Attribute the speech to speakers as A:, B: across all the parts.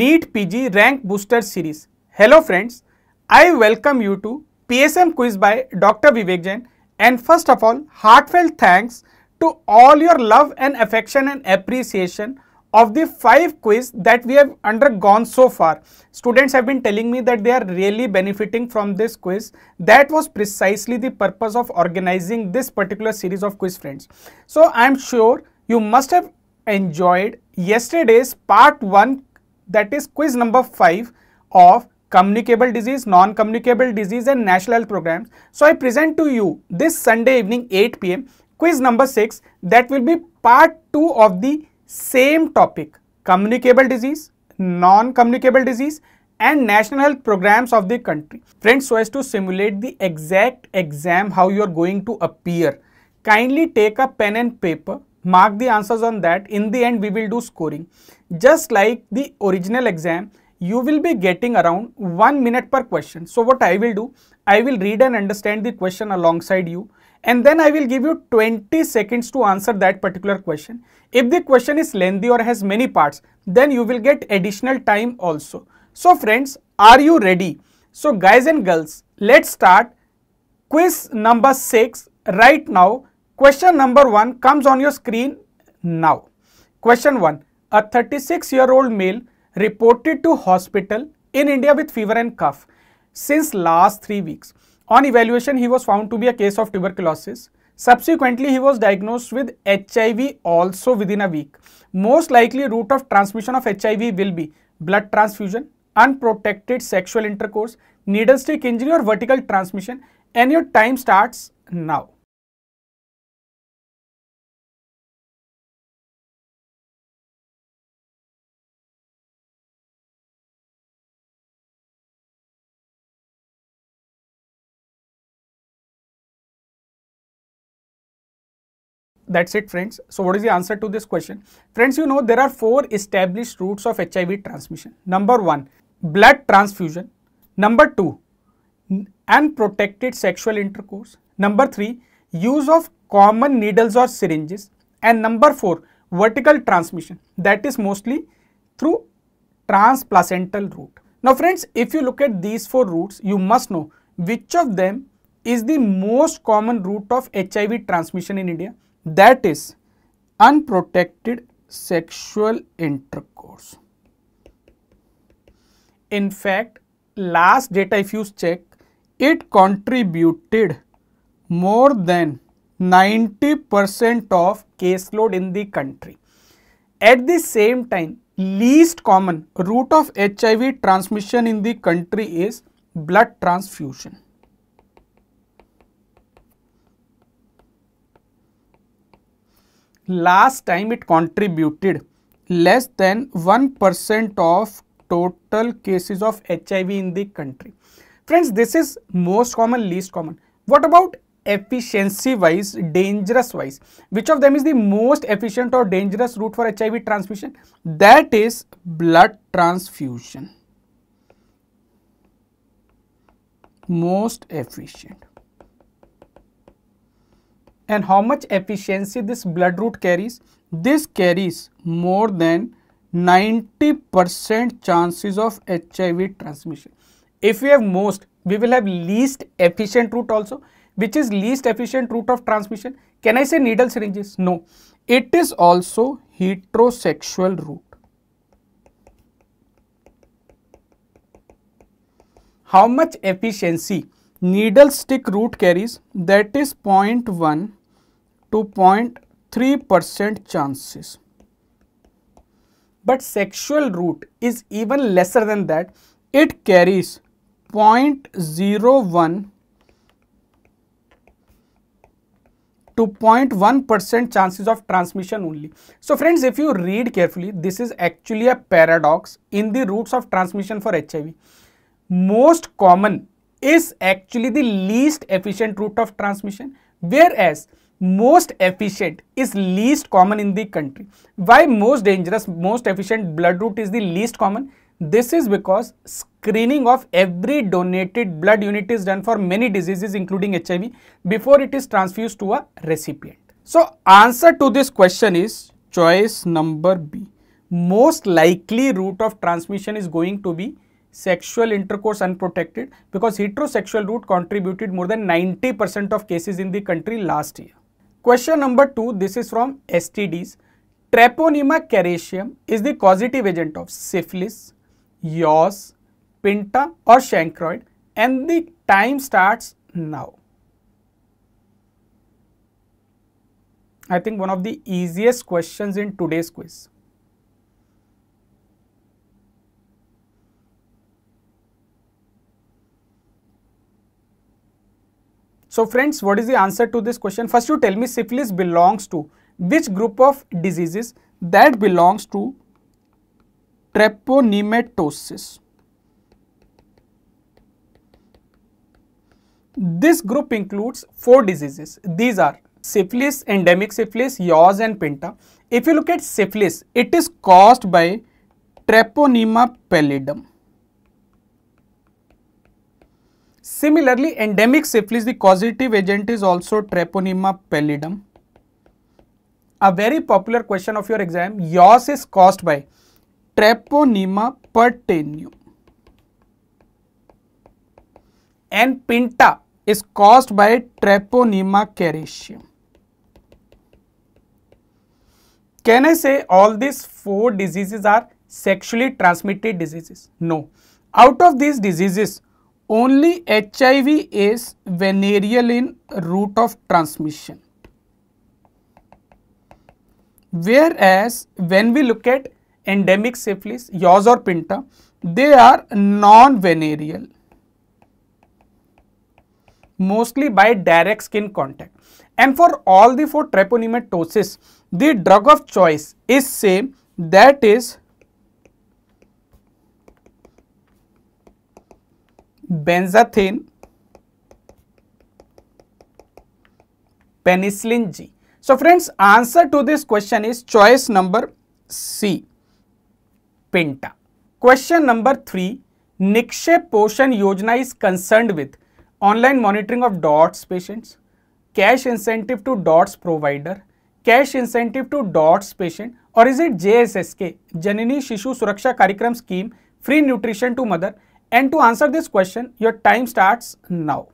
A: NEET PG Rank Booster Series. Hello friends, I welcome you to PSM quiz by Dr. Vivek Jain and first of all heartfelt thanks to all your love and affection and appreciation of the 5 quiz that we have undergone so far. Students have been telling me that they are really benefiting from this quiz. That was precisely the purpose of organizing this particular series of quiz friends. So I am sure you must have enjoyed yesterday's part 1 that is quiz number 5 of communicable disease, non-communicable disease and national health programs. So I present to you this Sunday evening 8 pm quiz number 6 that will be part 2 of the same topic communicable disease, non-communicable disease and national health programs of the country. Friends, so as to simulate the exact exam how you are going to appear, kindly take a pen and paper mark the answers on that in the end we will do scoring just like the original exam you will be getting around one minute per question so what i will do i will read and understand the question alongside you and then I will give you 20 seconds to answer that particular question. If the question is lengthy or has many parts, then you will get additional time also. So friends, are you ready? So guys and girls, let's start quiz number 6 right now Question number 1 comes on your screen now. Question 1. A 36 year old male reported to hospital in India with fever and cough since last 3 weeks. On evaluation, he was found to be a case of tuberculosis. Subsequently, he was diagnosed with HIV also within a week. Most likely route of transmission of HIV will be blood transfusion, unprotected sexual
B: intercourse, needle stick injury or vertical transmission and your time starts now. That's it friends. So what is the answer to this question? Friends, you know
A: there are four established routes of HIV transmission. Number one, blood transfusion. Number two, unprotected sexual intercourse. Number three, use of common needles or syringes. And number four, vertical transmission. That is mostly through transplacental route. Now friends, if you look at these four routes, you must know which of them is the most common route of HIV transmission in India that is unprotected sexual intercourse. In fact, last data if you check, it contributed more than 90% of caseload in the country. At the same time, least common route of HIV transmission in the country is blood transfusion. last time it contributed less than 1% of total cases of HIV in the country. Friends, this is most common, least common. What about efficiency wise, dangerous wise? Which of them is the most efficient or dangerous route for HIV transmission? That is blood transfusion. Most efficient and how much efficiency this blood route carries? This carries more than 90% chances of HIV transmission. If we have most, we will have least efficient route also, which is least efficient route of transmission. Can I say needle syringes? No. It is also heterosexual route. How much efficiency needle stick route carries? That is 0.1 2.3% chances. But sexual route is even lesser than that. It carries 0.01 to 0.1% chances of transmission only. So friends, if you read carefully, this is actually a paradox in the routes of transmission for HIV. Most common is actually the least efficient route of transmission, whereas most efficient is least common in the country. Why most dangerous, most efficient blood route is the least common? This is because screening of every donated blood unit is done for many diseases including HIV before it is transfused to a recipient. So answer to this question is choice number B. Most likely route of transmission is going to be sexual intercourse unprotected because heterosexual route contributed more than 90% of cases in the country last year. Question number 2, this is from STDs. Treponema caricium is the causative agent of syphilis, yaws, pinta or chancroid and the time starts now. I think one of the easiest questions in today's quiz. So friends, what is the answer to this question? First you tell me syphilis belongs to which group of diseases that belongs to treponematosis. This group includes four diseases. These are syphilis, endemic syphilis, yaws and pinta. If you look at syphilis, it is caused by treponema pallidum. Similarly, endemic syphilis, the causative agent is also Treponema pallidum. A very popular question of your exam, yours is caused by Treponema pertenium. And Pinta is caused by Treponema cariceum. Can I say all these four diseases are sexually transmitted diseases? No. Out of these diseases, only HIV is venereal in route of transmission. Whereas when we look at endemic syphilis, yaws or pinta, they are non-venereal mostly by direct skin contact. And for all the four treponematosis, the drug of choice is same that is benzathine penicillin G so friends answer to this question is choice number C पेंटा question number three Nikshay Poshan Yojana is concern with online monitoring of DOTS patients cash incentive to DOTS provider cash incentive to DOTS patient और is it J S S K Janani Shishu Suraksha Karyakram scheme free nutrition to mother And to answer this
B: question, your time starts now.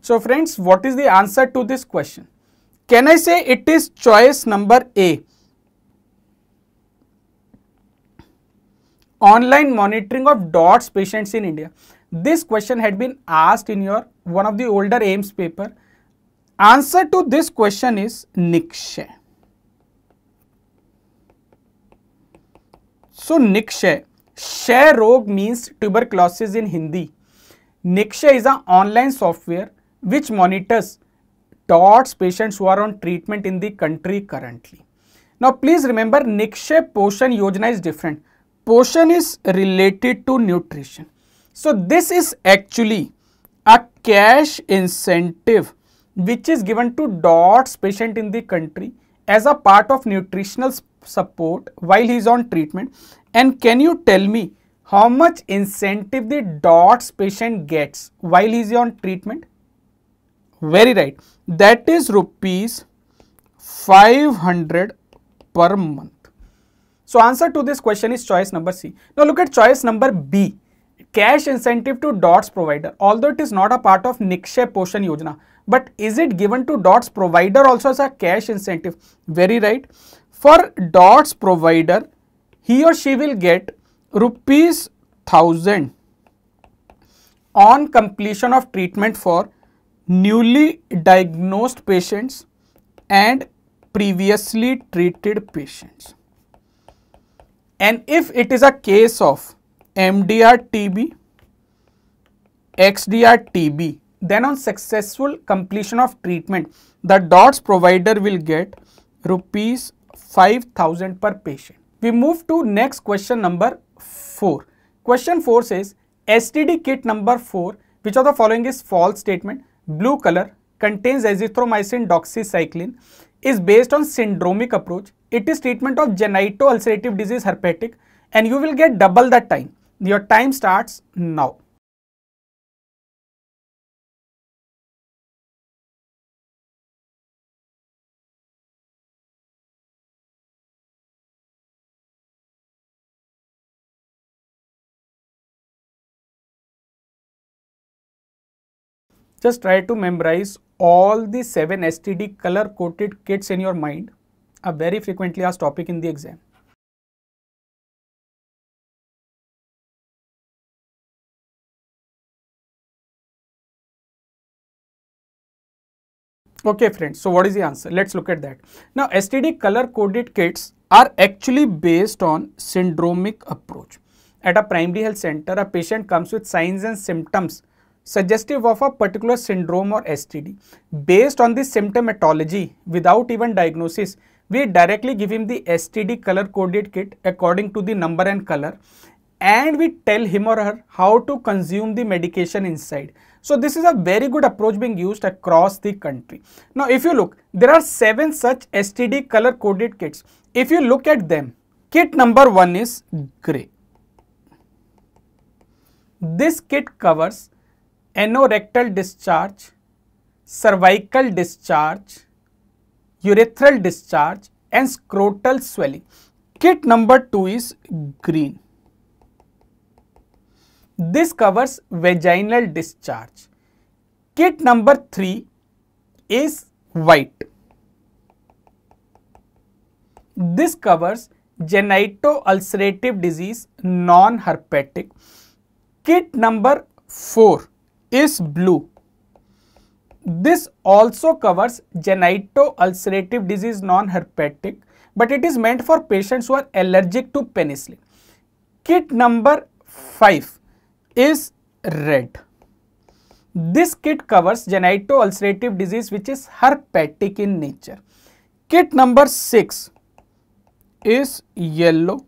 B: So friends, what is the answer to this question? Can I say
A: it is choice number A? Online monitoring of DOTS patients in India. This question had been asked in your one of the older AIMS paper. Answer to this question is Nikshay. So Nikshay, Shay Rog means tuberculosis in Hindi. Nikshay is an online software which monitors tots patients who are on treatment in the country currently. Now please remember Nikshay Poshan Yojana is different. Poshan is related to nutrition. So, this is actually a cash incentive which is given to DOTS patient in the country as a part of nutritional support while he is on treatment. And can you tell me how much incentive the DOTS patient gets while he is on treatment? Very right. That is rupees 500 per month. So, answer to this question is choice number C. Now, look at choice number B cash incentive to DOTS provider, although it is not a part of Nikshay Poshan Yojana, but is it given to DOTS provider also as a cash incentive? Very right. For DOTS provider, he or she will get rupees 1000 on completion of treatment for newly diagnosed patients and previously treated patients. And if it is a case of MDR-TB, XDR-TB. Then on successful completion of treatment, the DOTS provider will get rupees 5000 per patient. We move to next question number 4. Question 4 says STD kit number 4 which of the following is false statement blue color contains azithromycin doxycycline is based on syndromic approach it is treatment of genito ulcerative disease herpetic
B: and you will get double the time your time starts now. Just try to memorize all the 7 STD color coded kits in your mind, a very frequently asked topic in the exam. Okay friends, so what is the answer? Let's look
A: at that. Now STD color coded kits are actually based on syndromic approach. At a primary health center, a patient comes with signs and symptoms suggestive of a particular syndrome or STD. Based on the symptomatology, without even diagnosis, we directly give him the STD color coded kit according to the number and color and we tell him or her how to consume the medication inside. So this is a very good approach being used across the country. Now if you look, there are 7 such STD color coded kits. If you look at them, kit number 1 is grey. This kit covers anorectal discharge, cervical discharge, urethral discharge and scrotal swelling. Kit number 2 is green. This covers vaginal discharge. Kit number 3 is white. This covers genito ulcerative disease non-herpetic. Kit number 4 is blue. This also covers genito ulcerative disease non-herpetic but it is meant for patients who are allergic to penicillin. Kit number 5 is red. This kit covers genito ulcerative disease which is herpetic in nature. Kit number 6 is yellow.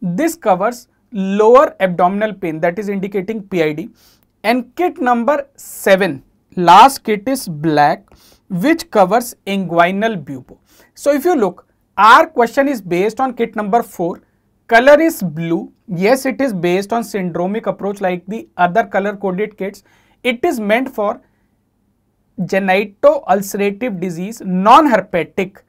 A: This covers lower abdominal pain that is indicating PID and kit number 7 last kit is black which covers inguinal bubo. So if you look our question is based on kit number 4 color is blue Yes, it is based on syndromic approach like the other color coded kits. It is meant for genito-ulcerative disease, non-herpetic,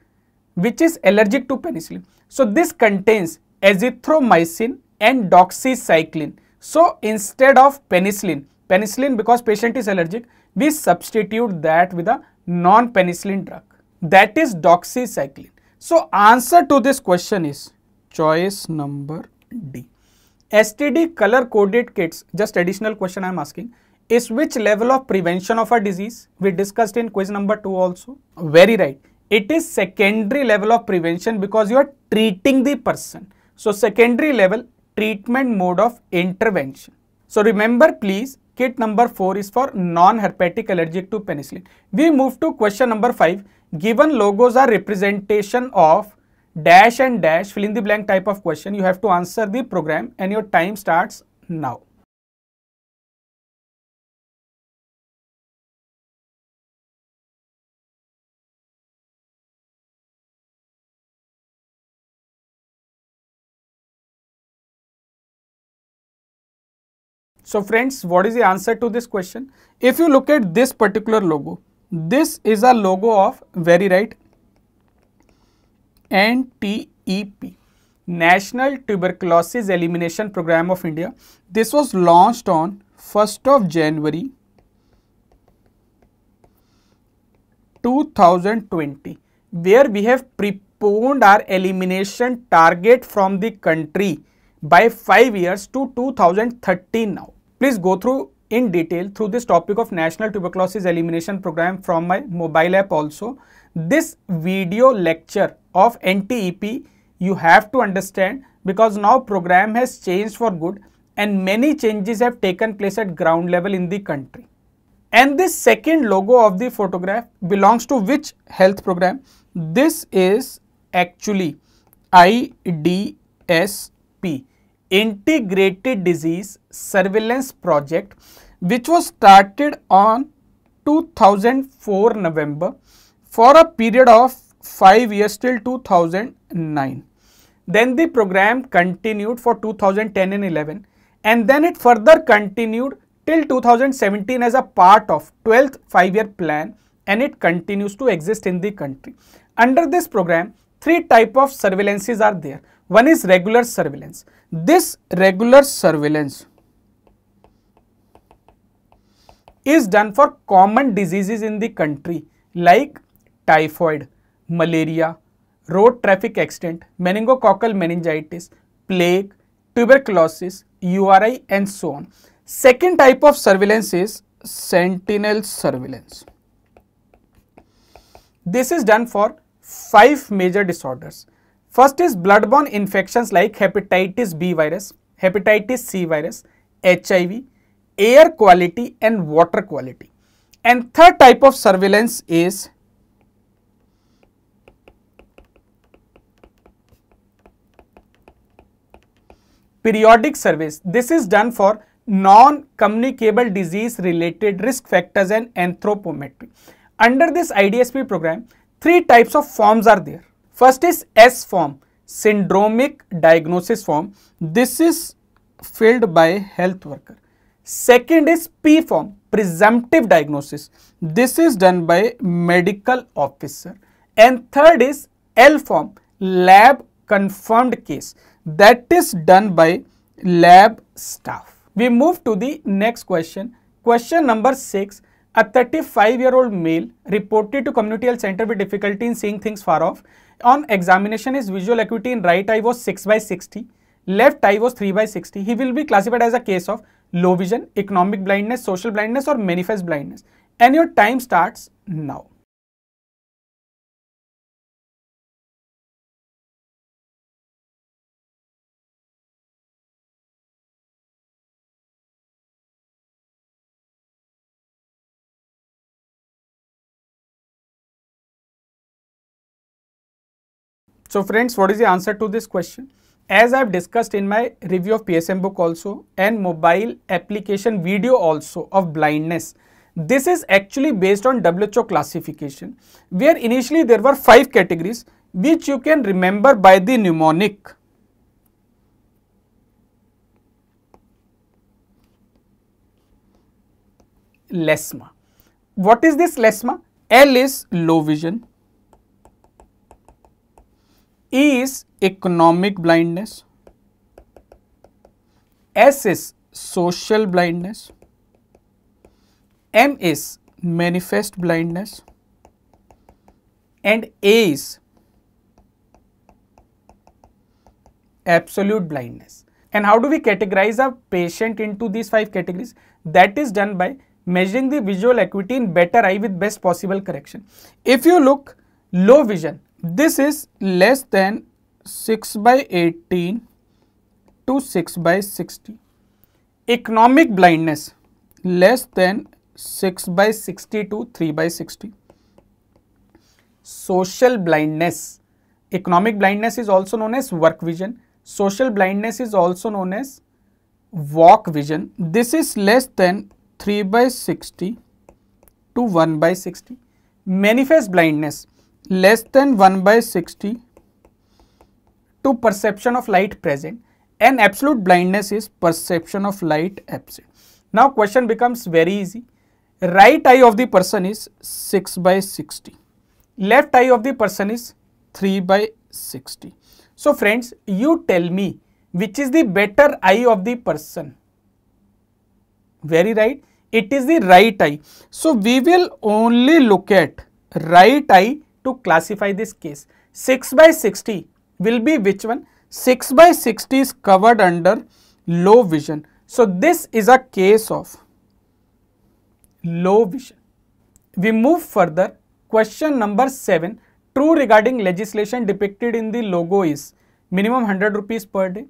A: which is allergic to penicillin. So, this contains azithromycin and doxycycline. So, instead of penicillin, penicillin because patient is allergic, we substitute that with a non-penicillin drug that is doxycycline. So, answer to this question is choice number D. STD color coded kits, just additional question I am asking, is which level of prevention of a disease? We discussed in quiz number 2 also. Very right. It is secondary level of prevention because you are treating the person. So, secondary level treatment mode of intervention. So, remember please kit number 4 is for non-herpetic allergic to penicillin. We move to question number 5. Given logos are representation of dash and dash fill in the blank type of question you have to answer the program
B: and your time starts now. So friends, what is the answer to this question?
A: If you look at this particular logo, this is a logo of Veririte NTEP, National Tuberculosis Elimination Program of India. This was launched on 1st of January 2020 where we have preponed our elimination target from the country by 5 years to 2013 now. Please go through in detail through this topic of National Tuberculosis Elimination Program from my mobile app also this video lecture of NTEP you have to understand because now program has changed for good and many changes have taken place at ground level in the country. And this second logo of the photograph belongs to which health program? This is actually IDSP, Integrated Disease Surveillance Project, which was started on 2004 November for a period of 5 years till 2009. Then the program continued for 2010 and 11 and then it further continued till 2017 as a part of 12th 5 year plan and it continues to exist in the country. Under this program, three type of surveillances are there. One is regular surveillance. This regular surveillance is done for common diseases in the country like typhoid, malaria, road traffic accident, meningococcal meningitis, plague, tuberculosis, URI and so on. Second type of surveillance is sentinel surveillance. This is done for five major disorders. First is bloodborne infections like hepatitis B virus, hepatitis C virus, HIV, air quality and water quality. And third type of surveillance is periodic surveys. This is done for non-communicable disease related risk factors and anthropometry. Under this IDSP program, three types of forms are there. First is S form, syndromic diagnosis form. This is filled by health worker. Second is P form, presumptive diagnosis. This is done by medical officer. And third is L form, lab confirmed case that is done by lab staff. We move to the next question. Question number 6. A 35 year old male reported to community health center with difficulty in seeing things far off. On examination his visual acuity in right eye was 6 by 60, left eye was 3 by 60. He will be classified as a case of low vision, economic blindness, social blindness or manifest
B: blindness and your time starts now. So friends, what is the answer to this question? As I've discussed in my review
A: of PSM book also and mobile application video also of blindness, this is actually based on WHO classification where initially there were 5 categories which you can remember by the mnemonic. Lesma. What is this lesma? L is low vision, is economic blindness, S is social blindness, M is manifest blindness and A is absolute blindness. And how do we categorize a patient into these five categories? That is done by measuring the visual acuity in better eye with best possible correction. If you look low vision, this is less than 6 by 18 to 6 by 60. Economic blindness less than 6 by 60 to 3 by 60. Social blindness. Economic blindness is also known as work vision. Social blindness is also known as walk vision. This is less than 3 by 60 to 1 by 60. Manifest blindness less than 1 by 60 to perception of light present and absolute blindness is perception of light absent. Now question becomes very easy. Right eye of the person is 6 by 60. Left eye of the person is 3 by 60. So friends, you tell me which is the better eye of the person. Very right. It is the right eye. So we will only look at right eye to classify this case. 6 by 60 will be which one? 6 by 60 is covered under low vision. So, this is a case of low vision. We move further. Question number 7. True regarding legislation depicted in the logo is minimum 100 rupees per day,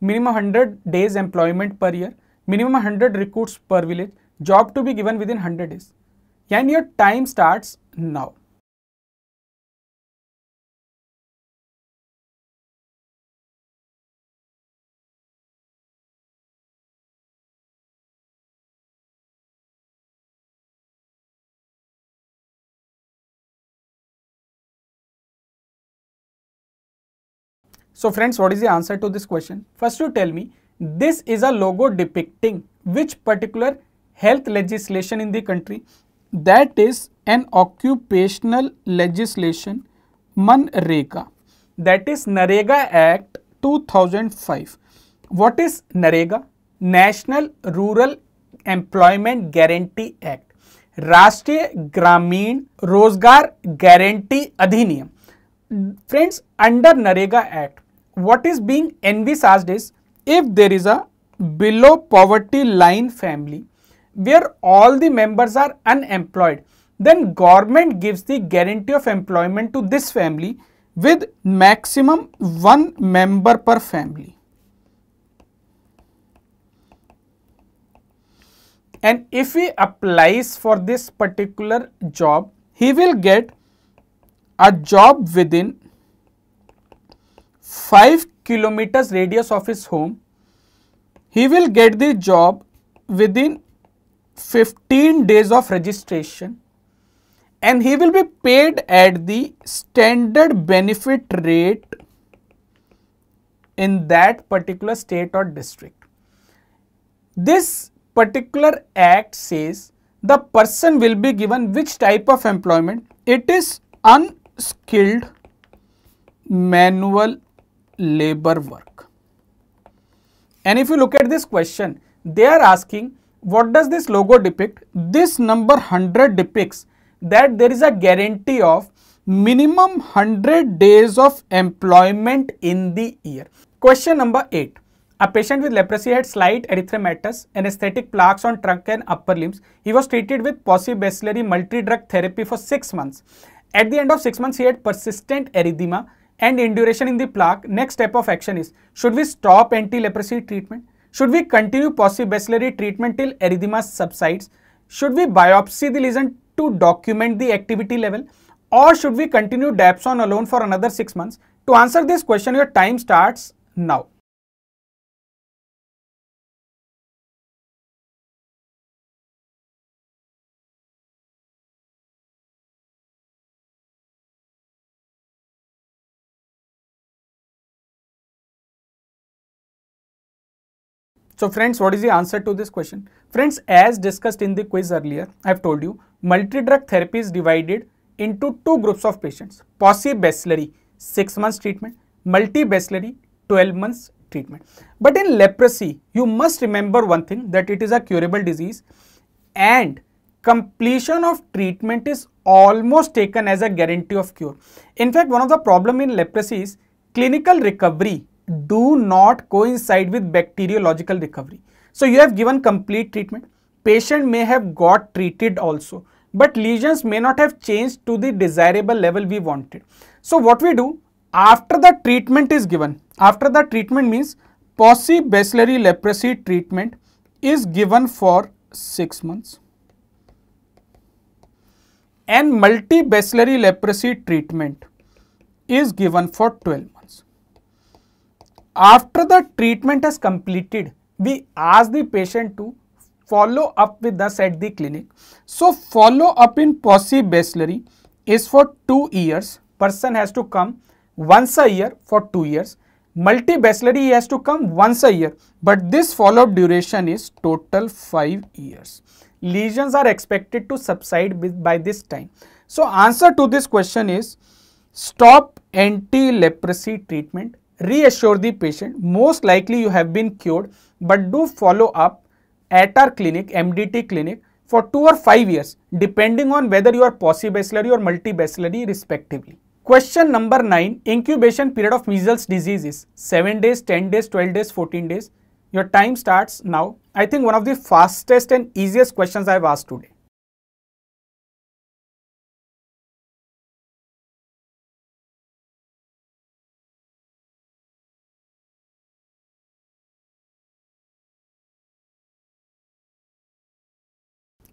A: minimum 100 days employment per year, minimum 100 recruits per village, job to be given within 100
B: days. And your time starts now. So friends, what is the answer to this question? First you tell me,
A: this is a logo depicting which particular health legislation in the country? That is an occupational legislation MANREGA. That is NAREGA Act 2005. What is NAREGA? National Rural Employment Guarantee Act. राष्ट्रीय ग्रामीण Rozgar Guarantee अधिनियम Friends, under Narega Act what is being envisaged is if there is a below poverty line family where all the members are unemployed then government gives the guarantee of employment to this family with maximum one member per family and if he applies for this particular job he will get a job within 5 kilometers radius of his home, he will get the job within 15 days of registration and he will be paid at the standard benefit rate in that particular state or district. This particular act says the person will be given which type of employment? It is unskilled manual labor work. And if you look at this question, they are asking what does this logo depict? This number 100 depicts that there is a guarantee of minimum 100 days of employment in the year. Question number 8. A patient with leprosy had slight erythematous anesthetic plaques on trunk and upper limbs. He was treated with posibacillary multi-drug therapy for 6 months. At the end of 6 months, he had persistent erythema and induration in the plaque, next step of action is should we stop anti-leprosy treatment? Should we continue possibacillary treatment till erythema subsides? Should we biopsy the lesion to document the activity level? Or should we continue dapsone alone for
B: another 6 months? To answer this question, your time starts now. So friends, what is the answer to this question? Friends, as discussed in the quiz earlier, I have
A: told you multi-drug therapy is divided into two groups of patients. Posibacillary, 6 months treatment, multibacillary, 12 months treatment. But in leprosy, you must remember one thing that it is a curable disease and completion of treatment is almost taken as a guarantee of cure. In fact, one of the problem in leprosy is clinical recovery do not coincide with bacteriological recovery. So you have given complete treatment. Patient may have got treated also, but lesions may not have changed to the desirable level we wanted. So what we do after the treatment is given, after the treatment means bacillary leprosy treatment is given for 6 months and multi bacillary leprosy treatment is given for 12. After the treatment is completed, we ask the patient to follow up with us at the clinic. So follow up in posse bacillary is for 2 years. Person has to come once a year for 2 years. Multi basilari has to come once a year but this follow-up duration is total 5 years. Lesions are expected to subside with, by this time. So answer to this question is stop anti-leprosy treatment reassure the patient most likely you have been cured but do follow up at our clinic MDT clinic for 2 or 5 years depending on whether you are posibacillary or multibacillary respectively. Question number 9 incubation period of measles disease is 7 days, 10 days, 12 days, 14 days.
B: Your time starts now. I think one of the fastest and easiest questions I have asked today.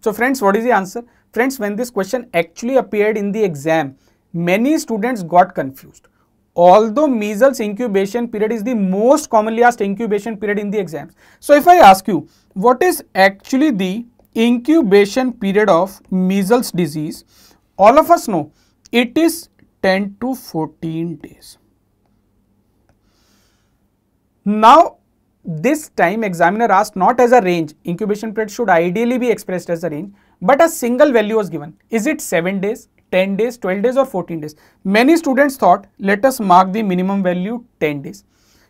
B: So friends, what is the answer?
A: Friends, when this question actually appeared in the exam, many students got confused. Although measles incubation period is the most commonly asked incubation period in the exams. So if I ask you, what is actually the incubation period of measles disease? All of us know it is 10 to 14 days. Now this time examiner asked not as a range, incubation period should ideally be expressed as a range, but a single value was given. Is it 7 days, 10 days, 12 days or 14 days? Many students thought let us mark the minimum value 10 days.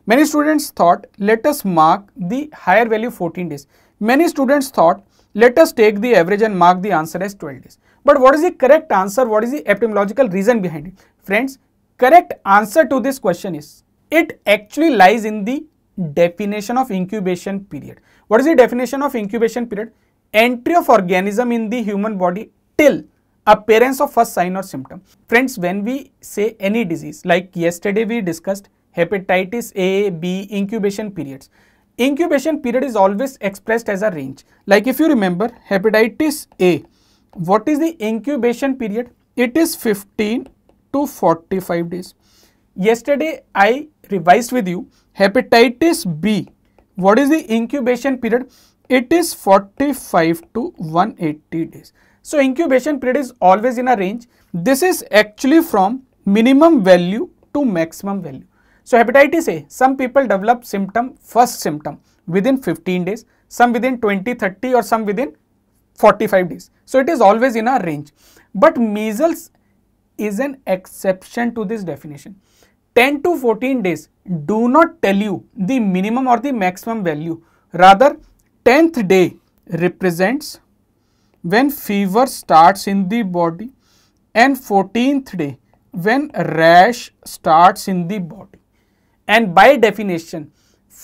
A: Many students thought let us mark the higher value 14 days. Many students thought let us take the average and mark the answer as 12 days. But what is the correct answer? What is the epidemiological reason behind it? Friends, correct answer to this question is it actually lies in the definition of incubation period. What is the definition of incubation period? Entry of organism in the human body till appearance of first sign or symptom. Friends, when we say any disease, like yesterday we discussed hepatitis A, B, incubation periods. Incubation period is always expressed as a range. Like if you remember hepatitis A, what is the incubation period? It is 15 to 45 days. Yesterday I revised with you. Hepatitis B, what is the incubation period? It is 45 to 180 days. So, incubation period is always in a range. This is actually from minimum value to maximum value. So, hepatitis A, some people develop symptom, first symptom within 15 days, some within 20, 30 or some within 45 days. So, it is always in a range. But measles is an exception to this definition. 10 to 14 days do not tell you the minimum or the maximum value rather 10th day represents when fever starts in the body and 14th day when rash starts in the body and by definition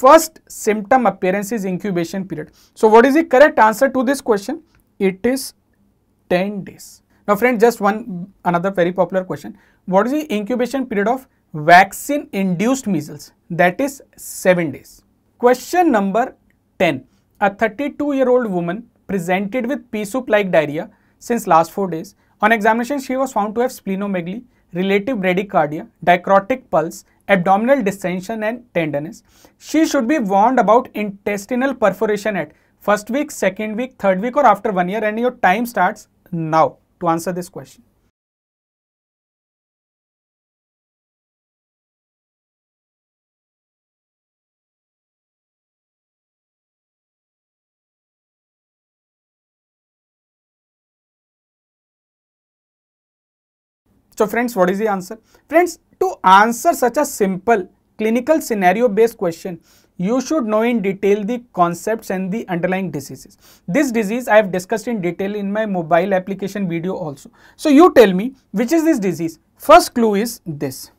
A: first symptom appearance is incubation period so what is the correct answer to this question it is 10 days now friend just one another very popular question what is the incubation period of vaccine induced measles that is 7 days. Question number 10. A 32 year old woman presented with pea soup like diarrhea since last 4 days. On examination she was found to have splenomegaly, relative bradycardia, dichrotic pulse, abdominal distension and tenderness. She should be warned about intestinal perforation at first week, second week, third week or after one year and your time starts
B: now to answer this question. So friends, what is the answer? Friends,
A: to answer such a simple clinical scenario based question, you should know in detail the concepts and the underlying diseases. This disease I have discussed in detail in my mobile application video also. So you tell me which is this disease? First clue is this,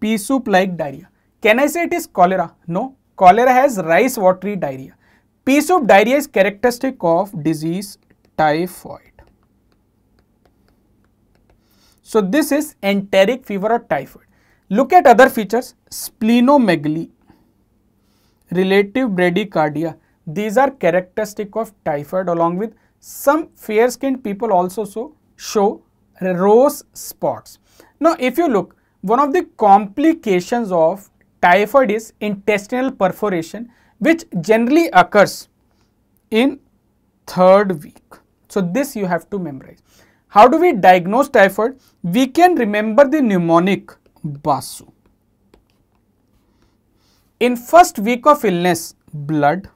A: pea soup like diarrhea. Can I say it is cholera? No, cholera has rice watery diarrhea. Pea soup diarrhea is characteristic of disease typhoid. So this is enteric fever or typhoid. Look at other features, splenomegaly, relative bradycardia. These are characteristic of typhoid along with some fair skinned people also so show rose spots. Now if you look, one of the complications of typhoid is intestinal perforation which generally occurs in third week. So this you have to memorize. How do we diagnose typhoid? We can remember the mnemonic BASU. In first week of illness, blood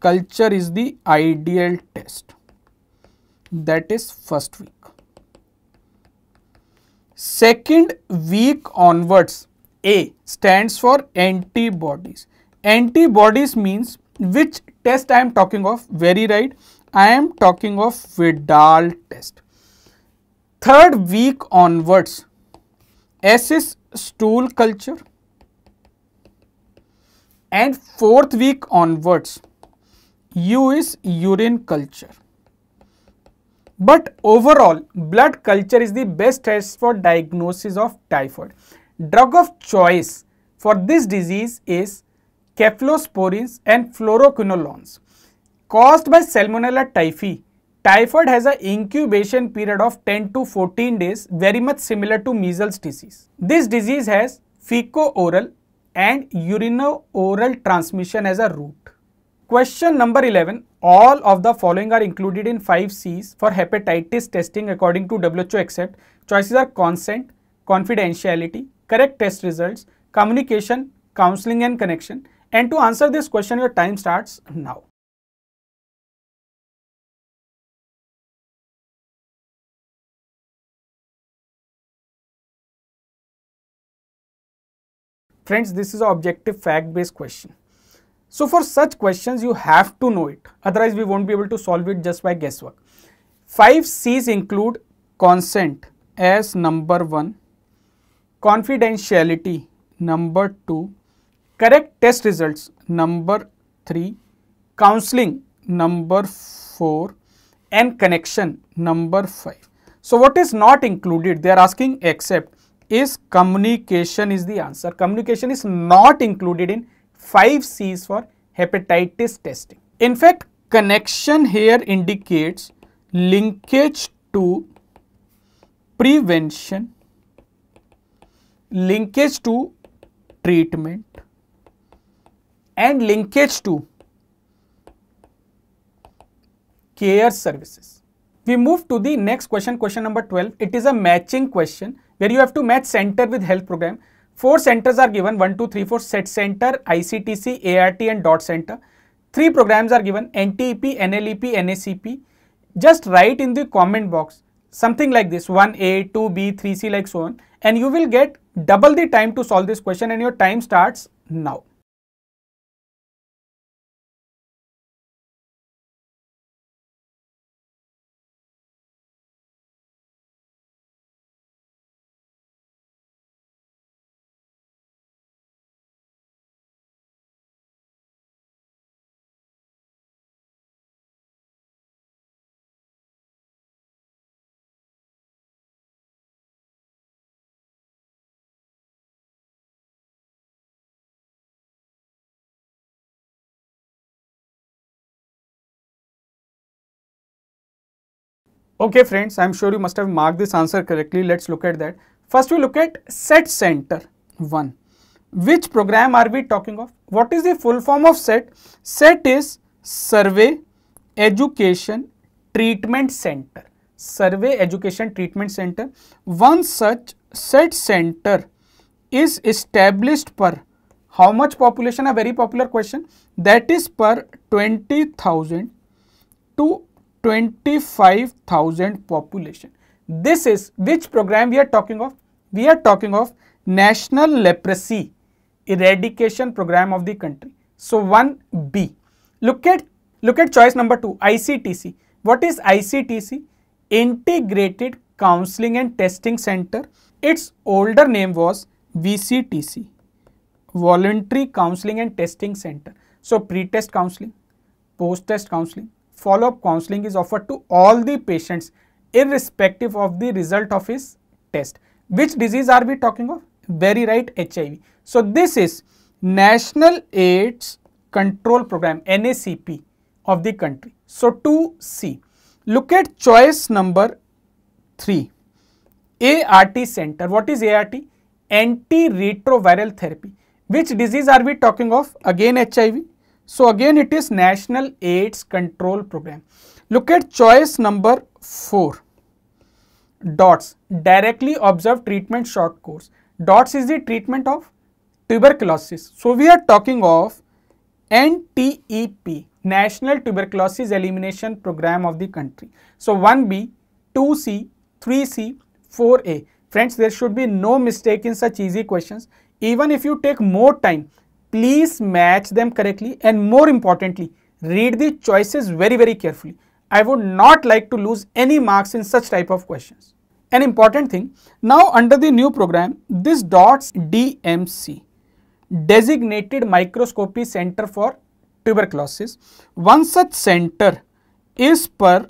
A: culture is the ideal test. That is first week. Second week onwards, A stands for antibodies. Antibodies means which test I am talking of, very right, I am talking of Vidal test. Third week onwards, S is stool culture and fourth week onwards, U is urine culture. But overall, blood culture is the best test for diagnosis of typhoid. Drug of choice for this disease is cephalosporins and fluoroquinolones caused by Salmonella typhi. Typhoid has an incubation period of 10 to 14 days, very much similar to measles disease. This disease has feco-oral and urino-oral transmission as a route. Question number 11. All of the following are included in 5 C's for hepatitis testing according to WHO except choices are consent, confidentiality, correct test results, communication, counseling and connection.
B: And to answer this question, your time starts now. Friends, this is an objective fact-based
A: question. So for such questions, you have to know it. Otherwise, we won't be able to solve it just by guesswork. Five C's include consent as number one, confidentiality number two, correct test results number three, counseling number four, and connection number five. So what is not included? They are asking except is communication is the answer. Communication is not included in 5 C's for hepatitis testing. In fact, connection here indicates linkage to prevention, linkage to treatment and linkage to care services. We move to the next question, question number 12. It is a matching question where you have to match center with health program. Four centers are given 1, 2, 3, 4 SET center, ICTC, ART, and DOT center. Three programs are given NTEP, NLEP, NACP. Just write in the comment box something like this 1A, 2B, 3C, like so
B: on, and you will get double the time to solve this question, and your time starts now. Okay friends, I am sure you must have marked this answer correctly. Let's look at that.
A: First we look at set center 1. Which program are we talking of? What is the full form of set? Set is Survey Education Treatment Center. Survey Education Treatment Center. One such set center is established per how much population? A very popular question that is per 20,000 to 25,000 population. This is which program we are talking of? We are talking of National Leprosy Eradication Program of the country. So 1B. Look at look at choice number 2 ICTC. What is ICTC? Integrated Counseling and Testing Center. Its older name was VCTC, Voluntary Counseling and Testing Center. So pre-test counseling, post-test counseling, follow-up counseling is offered to all the patients irrespective of the result of his test. Which disease are we talking of? Very right, HIV. So, this is National AIDS Control Program NACP of the country. So, 2C. Look at choice number 3. ART center. What is ART? Antiretroviral therapy. Which disease are we talking of? Again HIV. So again it is National AIDS Control Program. Look at choice number 4 dots directly observed treatment short course dots is the treatment of tuberculosis so we are talking of ntep national tuberculosis elimination program of the country so 1b 2c 3c 4a friends there should be no mistake in such easy questions even if you take more time please match them correctly and more importantly read the choices very very carefully. I would not like to lose any marks in such type of questions. An important thing, now under the new program, this dots DMC, Designated Microscopy Center for Tuberculosis. One such center is per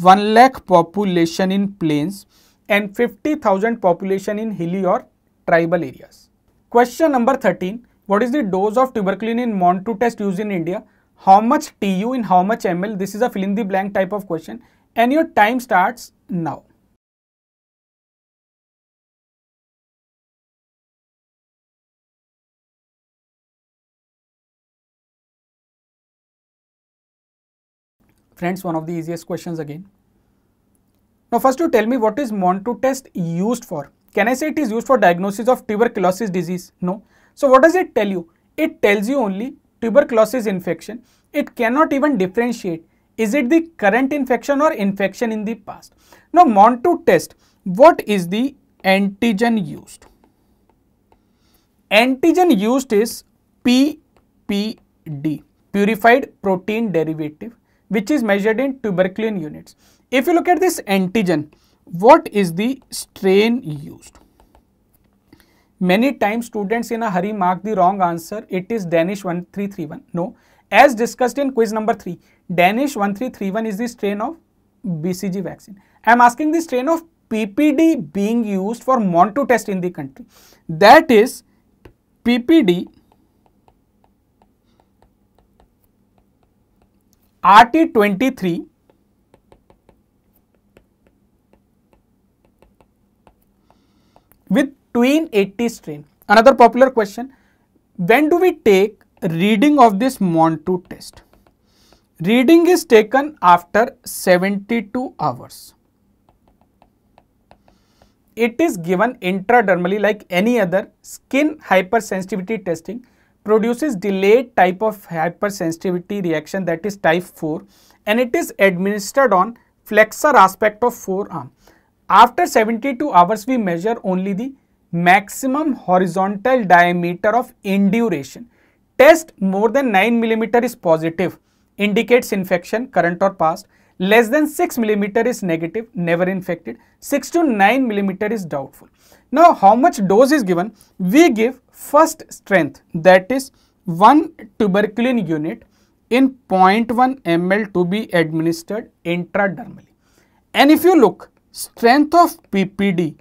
A: 1 lakh population in plains and 50,000 population in hilly or tribal areas. Question number 13, what is the dose of tuberculin in Montu test used in India? How much TU in how much ml? This is a fill in the blank type of question
B: and your time starts now. Friends, one of the easiest
A: questions again. Now first you tell me what is Montu test used for? Can I say it is used for diagnosis of tuberculosis disease? No. So what does it tell you? It tells you only tuberculosis infection. It cannot even differentiate is it the current infection or infection in the past. Now MONTO test, what is the antigen used? Antigen used is PPD, purified protein derivative which is measured in tuberculin units. If you look at this antigen, what is the strain used? Many times students in a hurry mark the wrong answer. It is Danish 1331. No. As discussed in quiz number 3, Danish 1331 is the strain of BCG vaccine. I am asking the strain of PPD being used for Monto test in the country. That is PPD RT23 with tween 80 strain. Another popular question, when do we take reading of this Montu test? Reading is taken after 72 hours. It is given intradermally like any other skin hypersensitivity testing produces delayed type of hypersensitivity reaction that is type 4 and it is administered on flexor aspect of forearm. After 72 hours we measure only the maximum horizontal diameter of induration. Test more than 9 millimeter is positive, indicates infection, current or past. Less than 6 millimeter is negative, never infected. 6 to 9 millimeter is doubtful. Now, how much dose is given? We give first strength that is 1 tuberculin unit in 0.1 ml to be administered intradermally. And if you look, strength of PPD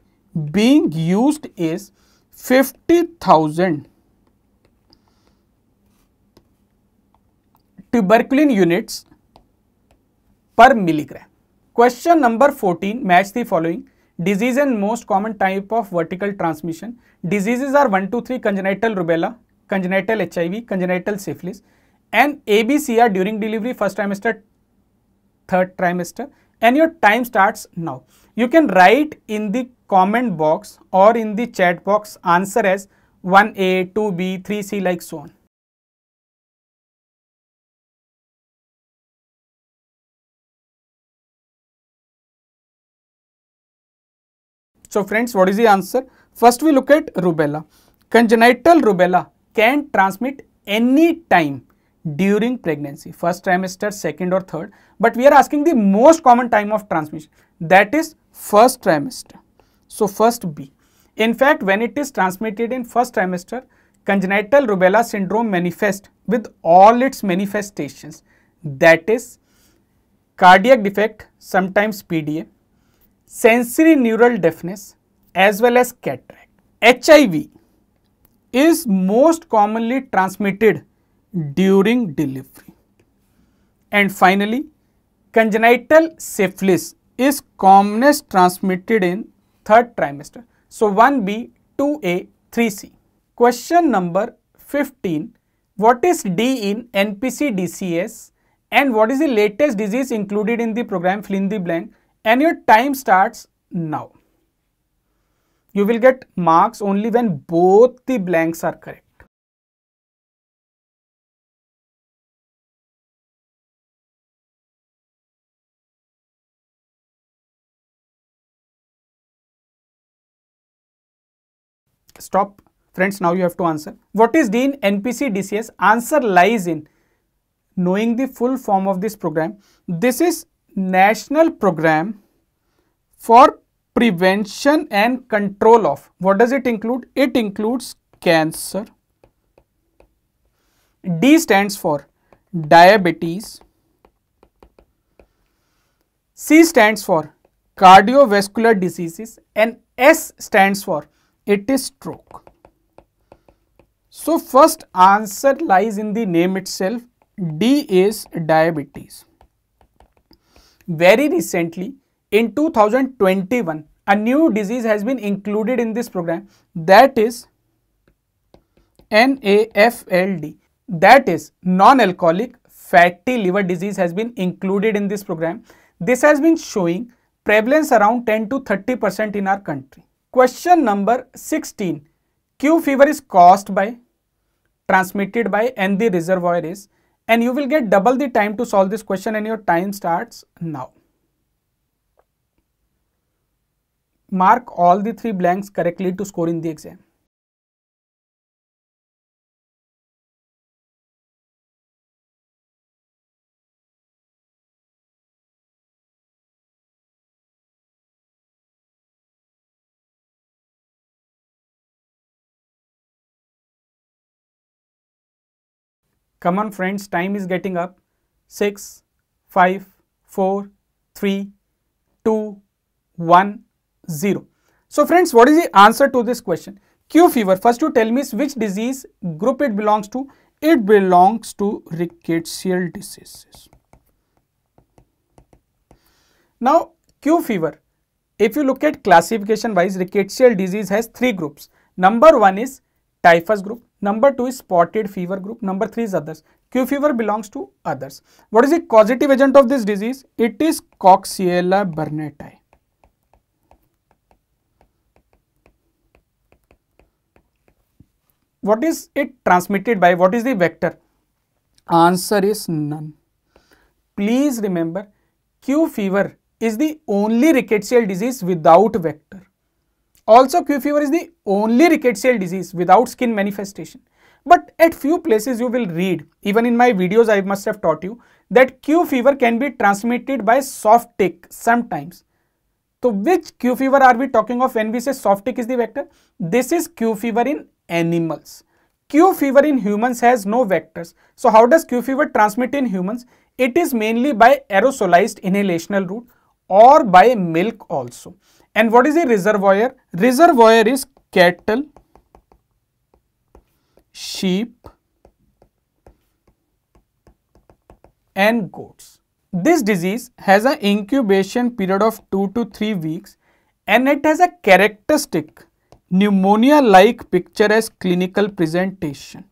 A: being used is 50,000 tuberculin units per milligram. Question number 14 match the following disease and most common type of vertical transmission. Diseases are 1 2 3 congenital rubella, congenital HIV, congenital syphilis and ABCR during delivery first trimester, third trimester and your time starts now. You can write in the comment box or
B: in the chat box answer as 1A, 2B, 3C like so on. So friends, what is the answer?
A: First we look at rubella. Congenital rubella can transmit any time during pregnancy, first trimester, second or third. But we are asking the most common time of transmission that is first trimester. So, first B. In fact, when it is transmitted in first trimester, congenital rubella syndrome manifests with all its manifestations that is cardiac defect, sometimes PDA, sensory neural deafness as well as cataract. HIV is most commonly transmitted during delivery. And finally, congenital syphilis is commonest transmitted in third trimester. So 1B, 2A, 3C. Question number 15. What is D in NPC DCS and what is the latest disease included in the program fill in the blank and your time starts now. You will get
B: marks only when both the blanks are correct. Stop. Friends, now you have to answer. What is D in NPC DCS? Answer
A: lies in knowing the full form of this program. This is National Program for Prevention and Control of. What does it include? It includes cancer. D stands for diabetes. C stands for cardiovascular diseases and S stands for it is stroke. So, first answer lies in the name itself. D is diabetes. Very recently, in 2021, a new disease has been included in this program that is NAFLD that is non-alcoholic fatty liver disease has been included in this program. This has been showing prevalence around 10 to 30 percent in our country. Question number 16. Q fever is caused by, transmitted by and the reservoir is and you will get double the time to solve this question and your time starts now.
B: Mark all the three blanks correctly to score in the exam. Come on friends, time is getting up. 6, 5, 4,
A: 3, 2, 1, 0. So friends, what is the answer to this question? Q fever, first you tell me which disease group it belongs to. It belongs to rickettsial diseases. Now, Q fever, if you look at classification wise, rickettsial disease has three groups. Number one is typhus group, number 2 is spotted fever group, number 3 is others. Q fever belongs to others. What is the causative agent of this disease? It is Coxiella burnetii. What is it transmitted by? What is the vector? Answer is none. Please remember, Q fever is the only rickettsial disease without vector. Also Q fever is the only rickettsial disease without skin manifestation. But at few places you will read, even in my videos I must have taught you, that Q fever can be transmitted by soft tick sometimes. So which Q fever are we talking of when we say soft tick is the vector? This is Q fever in animals. Q fever in humans has no vectors. So how does Q fever transmit in humans? It is mainly by aerosolized inhalational route or by milk also. And what is a reservoir? Reservoir is cattle, sheep and goats. This disease has an incubation period of 2 to 3 weeks and it has a characteristic pneumonia like picture as clinical presentation.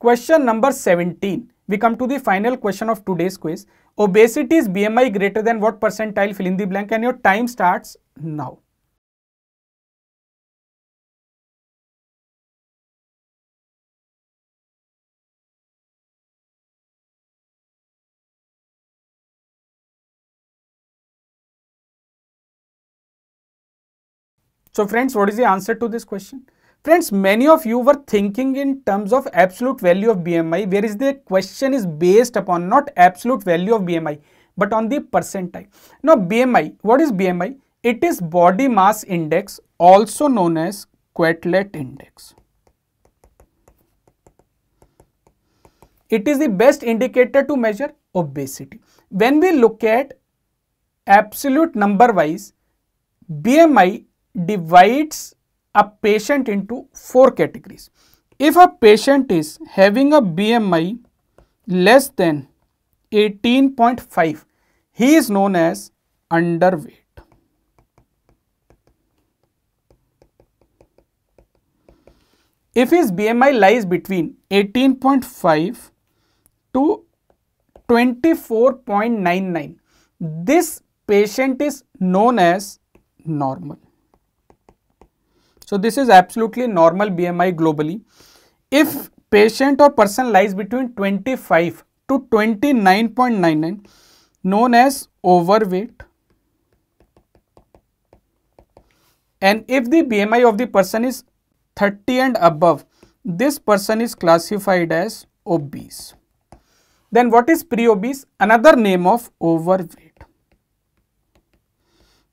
A: Question number 17. We come to the final question of today's quiz. Obesity is BMI greater than what percentile, fill in the blank and your
B: time starts now. So friends, what is the answer to this question? Friends,
A: many of you were thinking in terms of absolute value of BMI, whereas the question is based upon not absolute value of BMI, but on the percentile. Now, BMI, what is BMI? It is body mass index, also known as Quetlet index. It is the best indicator to measure obesity. When we look at absolute number wise, BMI divides a patient into four categories. If a patient is having a BMI less than 18.5, he is known as underweight. If his BMI lies between 18.5 to 24.99, this patient is known as normal. So, this is absolutely normal BMI globally. If patient or person lies between 25 to 29.99 known as overweight and if the BMI of the person is 30 and above this person is classified as obese. Then what is pre-obese? Another name of overweight.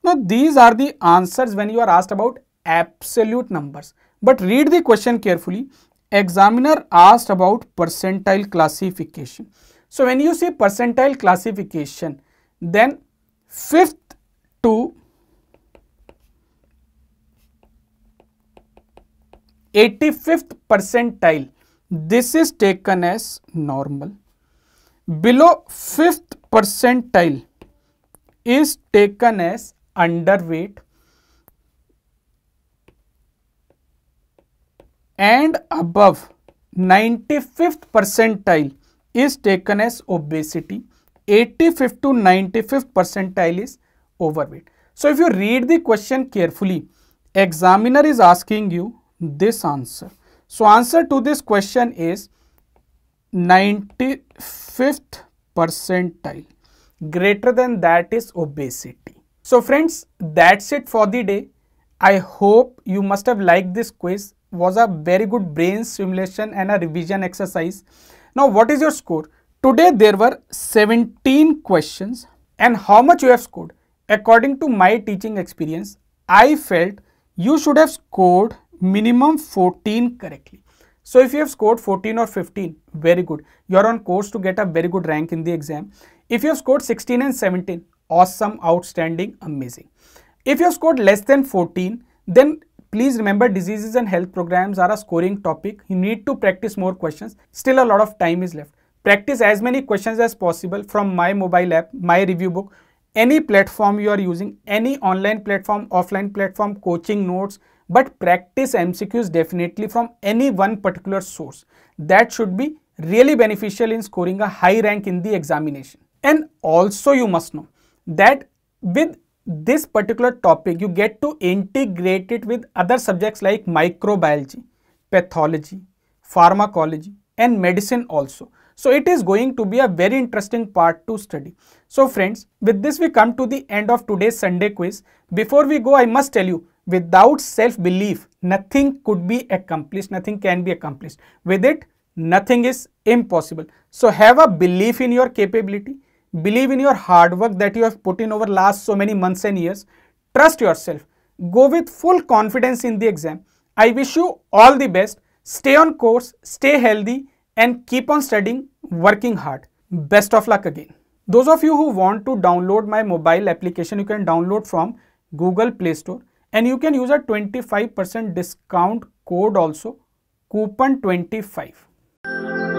A: Now these are the answers when you are asked about absolute numbers. But read the question carefully. Examiner asked about percentile classification. So, when you see percentile classification, then fifth to 85th percentile, this is taken as normal. Below 5th percentile is taken as underweight and above 95th percentile is taken as obesity 85th to 95th percentile is overweight so if you read the question carefully examiner is asking you this answer so answer to this question is 95th percentile greater than that is obesity so friends that's it for the day i hope you must have liked this quiz was a very good brain stimulation and a revision exercise. Now, what is your score? Today there were 17 questions and how much you have scored? According to my teaching experience, I felt you should have scored minimum 14 correctly. So if you have scored 14 or 15, very good. You are on course to get a very good rank in the exam. If you have scored 16 and 17, awesome, outstanding, amazing. If you have scored less than 14, then Please remember diseases and health programs are a scoring topic. You need to practice more questions. Still a lot of time is left. Practice as many questions as possible from my mobile app, my review book, any platform you are using, any online platform, offline platform, coaching notes, but practice MCQs definitely from any one particular source. That should be really beneficial in scoring a high rank in the examination. And also you must know that with this particular topic you get to integrate it with other subjects like microbiology, pathology, pharmacology and medicine also. So it is going to be a very interesting part to study. So friends, with this we come to the end of today's Sunday quiz. Before we go, I must tell you, without self-belief, nothing could be accomplished, nothing can be accomplished. With it, nothing is impossible. So have a belief in your capability, believe in your hard work that you have put in over last so many months and years trust yourself go with full confidence in the exam i wish you all the best stay on course stay healthy and keep on studying working hard best of luck again those of you who want to download my mobile application you can download from google play store and you can use a 25% discount code also coupon 25